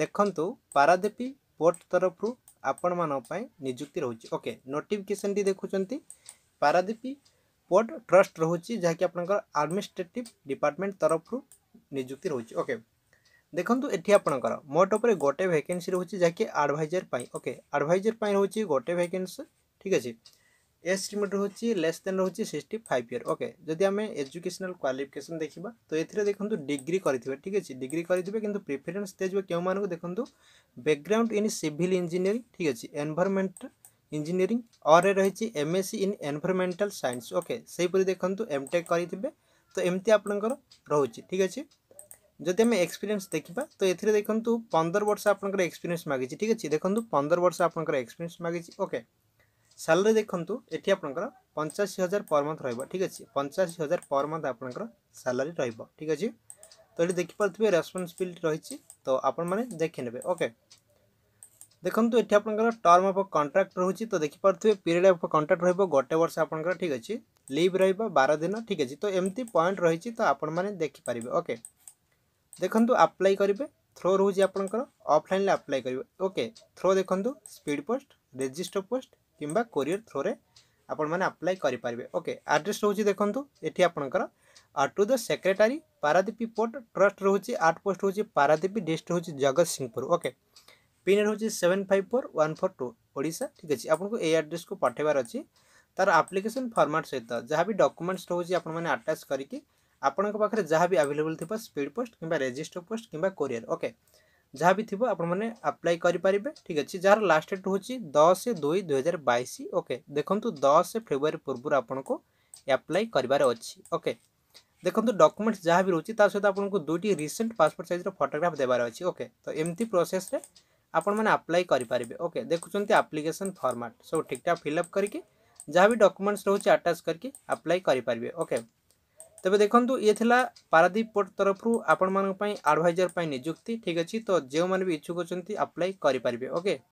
ଦେଖନ୍ତୁ ପାରାଦୀପୀ ପୋର୍ଟ ତରଫରୁ ଆପଣମାନଙ୍କ ପାଇଁ ନିଯୁକ୍ତି ରହୁଛି ଓକେ ନୋଟିଫିକେସନ୍ଟି ଦେଖୁଛନ୍ତି ପାରାଦୀପୀ ପୋର୍ଟ ଟ୍ରଷ୍ଟ ରହୁଛି ଯାହାକି ଆପଣଙ୍କର ଆଡ଼ମିନିଷ୍ଟ୍ରେଟିଭ୍ ଡିପାର୍ଟମେଣ୍ଟ ତରଫରୁ ନିଯୁକ୍ତି ରହୁଛି ଓକେ ଦେଖନ୍ତୁ ଏଠି ଆପଣଙ୍କର ମୋଟ ଉପରେ ଗୋଟେ ଭ୍ୟାକେନ୍ସି ରହୁଛି ଯାହାକି ଆଡ଼ଭାଇଜର୍ ପାଇଁ ଓକେ ଆଡ଼ଭାଇଜର ପାଇଁ ରହୁଛି ଗୋଟେ ଭ୍ୟାକେନ୍ସି ଠିକ୍ ଅଛି এজ লিমিট রয়েছে লেস দেন রয়েছে সিক্সটি ফাইভ ইয়র ওকে যদি আমি এজুকেশনাল কোয়ালিফিকেসন দেখা তো এতে দেখুন ডিগ্রি করে ঠিক আছে ডিগ্রি করে কিন্তু প্রিফরেন্স দিয়ে কেউ মানুষ দেখুন ব্যাকগ্রাউন্ড ইন সিভিল ইঞ্জিনিয়ারিং ঠিক আছে এনভারমেন্ট ইঞ্জিনিয়ারিং অরে রয়েছে MSc in environmental science okay সেইপরি দেখুন এমটেক করে তো এমতি আপনার রয়েছে ঠিক আছে ଯଦି ଆମେ ଏକ୍ସପିରିଏନ୍ସ ଦେଖିବା ତ ଏଥିରେ ଦେଖନ୍ତୁ ପନ୍ଦର ବର୍ଷ ଆପଣଙ୍କର ଏକ୍ସପିରିଏନ୍ସ ମାଗିଛି ଠିକ୍ ଅଛି ଦେଖନ୍ତୁ ପନ୍ଦର ବର୍ଷ ଆପଣଙ୍କର ଏକ୍ସପିରିଏନ୍ସ ମାଗିଛି ଓକେ স্যালারি দেখন্তু এটি আপনার পঞ্চাশি হাজার পর মন্থ রহব ঠিক আছে পঞ্চাশি হাজার পর মন্থ আপনার স্যালারি রহব ঠিক আছে তো এটি দেখিপারে রেসপন্সিবিলিটি রয়েছে তো আপন মানে দেখে নেবে ওকে দেখন্তু এটি আপনার টর্ম অফ কন্ট্রাক্ট রয়েছে তো দেখিপারে পিরিয়ড অফ কন্ট্রাক্ট রহব গোটে বর্ষ আপনার ঠিক আছে লিভ রহব বার দিন ঠিক আছে তো এমতি পয়েন্ট রয়েছে তো আপন মানে দেখিপারে ওকে দেখন্তু আপ্লাই করবে থ্রো রয়েছে আপনার অফলাইন আপ্লাই করবে ওকে থ্রো দেখুন স্পিড পোস্ট রেজিস্টর পোস্ট কিংবা କୋରିୟର ଥ୍ରୋରେ ଆପଣମାନେ ଆପ୍ଲାଏ କରିପାରିବେ ଓକେ ଆଡ୍ରେସ୍ ରହୁଛି ଦେଖନ୍ତୁ ଏଠି ଆପଣଙ୍କର to the secretary Paradip port trust ରହୁଛି ଆଟ ପୋଷ୍ଟ ରହୁଛି ପାରାଦୀପୀ ଡିଷ୍ଟ୍ରିକ୍ଟ ରହୁଛି ଜଗତସିଂହପୁର ଓକେ ପିନ୍ ରହୁଛି seven five four one four two Odisha ଠିକ୍ ଅଛି ଆପଣଙ୍କୁ ଏଇ ଆଡ୍ରେସ୍କୁ ପଠାଇବାର ଅଛି ତାର ଆପ୍ଲିକେସନ୍ ଫର୍ମାଟ୍ ସହିତ ଯାହା ବି ଡକୁମେଣ୍ଟସ୍ ରହୁଛି ଆପଣମାନେ ଆଟାଚ୍ କରିକି ଆପଣଙ୍କ ପାଖରେ ଯାହା ବି ଆଭେଲେବୁଲ୍ ଥିବ ସ୍ପିଡ଼୍ ପୋଷ୍ଟ କିମ୍ବା ରେଜିଷ୍ଟର ପୋଷ୍ଟ କିମ୍ବା କୋରିୟର ଓକେ जहाँ भी थी आपने आप्लाय करें ठीक अच्छे जार लास्ट डेट हूँ दस दुई दुई हजार बैश ओके देखूँ दस फेब्रुआरी पूर्व आपको आप्लाय करार अच्छी ओके देखो डकुमेंट्स जहाँ भी रोचे सहित आपको दुईट रिसेंट पासपोर्ट सैज्र फटोग्राफ देवार अच्छे ओके तो एमती प्रोसेस ଆପଣମାନେ ଆପ୍ଲାଏ କରିପାରିବେ ଓକେ ଦେଖୁଛନ୍ତି ଆପ୍ଲିକେସନ୍ ଫର୍ମାଟ୍ ସବୁ ଠିକ୍ଠାକ୍ ଫିଲ୍ଅପ୍ କରିକି ଯାହା ବି ଡକୁମେଣ୍ଟସ୍ ରହୁଛି ଆଟାଚ୍ କରିକି ଆପ୍ଲାଏ କରିପାରିବେ ଓକେ ତେବେ ଦେଖନ୍ତୁ ଇଏ ଥିଲା ପାରାଦୀପ ପୋର୍ଟ ତରଫରୁ ଆପଣମାନଙ୍କ ପାଇଁ ଆଡ଼ଭାଇଜର୍ ପାଇଁ ନିଯୁକ୍ତି ଠିକ୍ ଅଛି ତ ଯେଉଁମାନେ ବି ଇଚ୍ଛୁକ ଅଛନ୍ତି ଆପ୍ଲାଏ କରିପାରିବେ ଓକେ